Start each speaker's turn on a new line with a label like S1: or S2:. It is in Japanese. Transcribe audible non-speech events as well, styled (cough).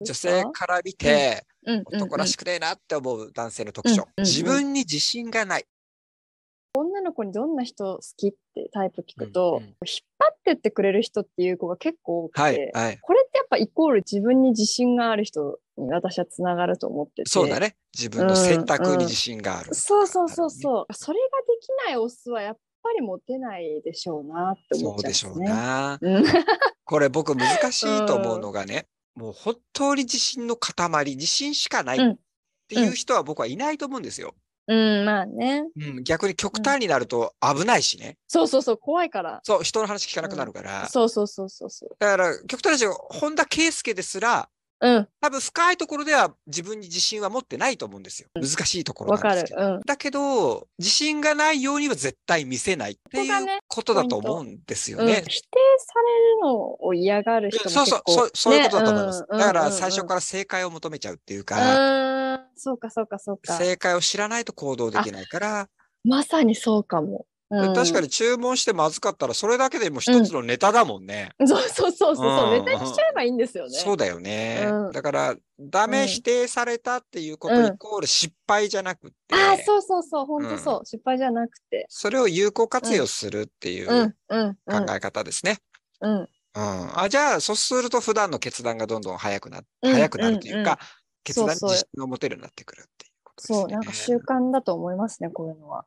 S1: 女性から見て、男らしくねえなって思う男性の特徴、自分に自信がない女の子にどんな人好きってタイプ聞くと、うんうん、引っ張ってってくれる人っていう子が結構多くて、はいはい、これってやっぱイコール自分に自信がある人に私はつながると思っててそうだね自分の選択に自信がある、うんうん、そうそうそうそう、ね、それができないオスはやっぱりモテないでしょうなって思っちゃう、ね、そうでしょうな (laughs) これ僕難しいと思うのがね、もう本当に自信の塊、自信しかないっていう人は僕はいないと思うんですよ。うん、うん、まあね、うん。逆に極端になると危ないしね、うん、そうそうそう、怖いから。そう、人の話聞かなくなるから。そうそうそうそうそう。だから、極端な話、本田圭佑ですら、うん、多分深いところでは自分に自信は持ってないと思うんですよ。難しいところなんですけど。かるだけど、自信がないようには絶対見せないっていうことだと思うんですよね。うん、否定されるのを嫌がる人もそうそうそう、そういうことだと思います、うん。だから最初から正解を求めちゃうっていうか、そうかそうかそうか。正解を知らないと行動できないから。まさにそうかも。うん、確かに注文してまずかったら、それだけでも一つのネタだもんね。うん、そうそうそうそう、ネタにしちゃえばいいんですよね。そうだよね。だから、ダメ否定されたっていうことイコール失敗じゃなくて。ああ、そうそうそう、本当そう、失敗じゃなくて。それを有効活用するっていう考え方ですね。うん。あじゃあ、そうすると普段の決断がどんどん早くな、早くなるというか、決断に自信を持てるようになってくるっていうことですね。そう、なんか習慣だと思いますね、こういうのは。